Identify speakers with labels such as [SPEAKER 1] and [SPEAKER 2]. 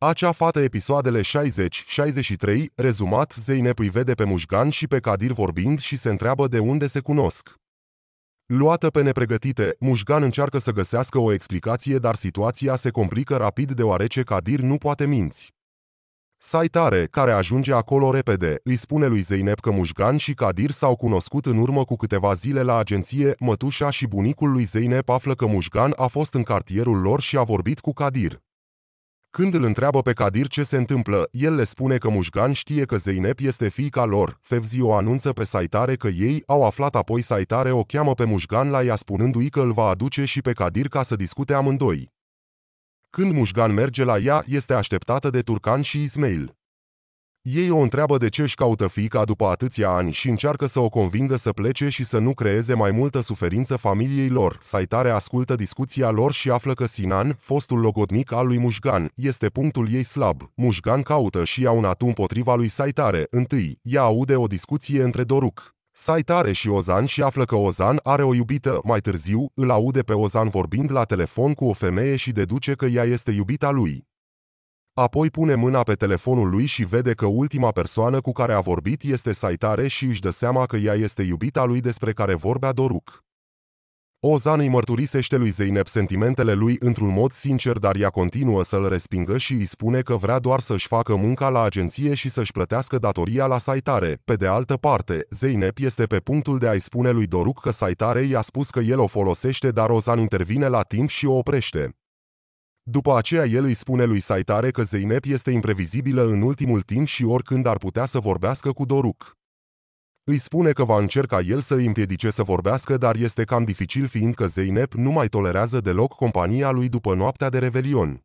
[SPEAKER 1] Acea fată episoadele 60-63, rezumat, Zeynep îi vede pe Mușgan și pe Kadir vorbind și se întreabă de unde se cunosc. Luată pe nepregătite, Mușgan încearcă să găsească o explicație, dar situația se complică rapid deoarece Kadir nu poate minți. Saitare, care ajunge acolo repede, îi spune lui Zeynep că Mușgan și Kadir s-au cunoscut în urmă cu câteva zile la agenție, mătușa și bunicul lui Zeynep află că Mușgan a fost în cartierul lor și a vorbit cu Kadir. Când îl întreabă pe Kadir ce se întâmplă, el le spune că Mușgan știe că Zeinep este fiica lor. Fevzi o anunță pe Saitare că ei au aflat apoi Saitare o cheamă pe Mușgan la ea spunându-i că îl va aduce și pe Kadir ca să discute amândoi. Când Mușgan merge la ea, este așteptată de Turcan și Ismail. Ei o întreabă de ce își caută fiica după atâția ani și încearcă să o convingă să plece și să nu creeze mai multă suferință familiei lor. Saitare ascultă discuția lor și află că Sinan, fostul logodnic al lui Mușgan, este punctul ei slab. Mușgan caută și ia un atum potriva lui Saitare. Întâi, ea aude o discuție între Doruk, Saitare și Ozan și află că Ozan are o iubită. Mai târziu, îl aude pe Ozan vorbind la telefon cu o femeie și deduce că ea este iubita lui. Apoi pune mâna pe telefonul lui și vede că ultima persoană cu care a vorbit este Saitare și își dă seama că ea este iubita lui despre care vorbea Doruk. Ozan îi mărturisește lui Zeynep sentimentele lui într-un mod sincer, dar ea continuă să-l respingă și îi spune că vrea doar să-și facă munca la agenție și să-și plătească datoria la Saitare. Pe de altă parte, Zeynep este pe punctul de a-i spune lui Doruk că Saitare i-a spus că el o folosește, dar Ozan intervine la timp și o oprește. După aceea el îi spune lui Saitare că Zeynep este imprevizibilă în ultimul timp și oricând ar putea să vorbească cu Doruk. Îi spune că va încerca el să îi împiedice să vorbească, dar este cam dificil fiindcă Zeynep nu mai tolerează deloc compania lui după noaptea de revelion.